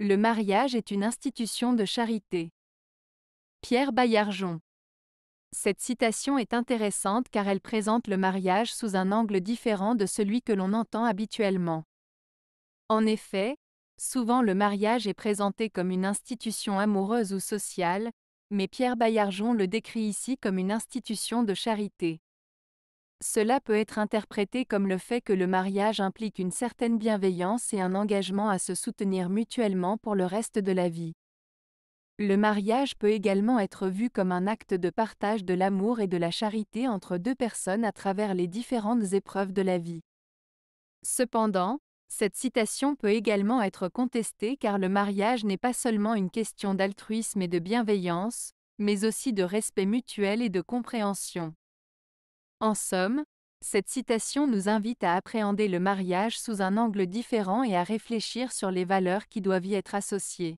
Le mariage est une institution de charité. Pierre Bayarjon Cette citation est intéressante car elle présente le mariage sous un angle différent de celui que l'on entend habituellement. En effet, souvent le mariage est présenté comme une institution amoureuse ou sociale, mais Pierre Bayarjon le décrit ici comme une institution de charité. Cela peut être interprété comme le fait que le mariage implique une certaine bienveillance et un engagement à se soutenir mutuellement pour le reste de la vie. Le mariage peut également être vu comme un acte de partage de l'amour et de la charité entre deux personnes à travers les différentes épreuves de la vie. Cependant, cette citation peut également être contestée car le mariage n'est pas seulement une question d'altruisme et de bienveillance, mais aussi de respect mutuel et de compréhension. En somme, cette citation nous invite à appréhender le mariage sous un angle différent et à réfléchir sur les valeurs qui doivent y être associées.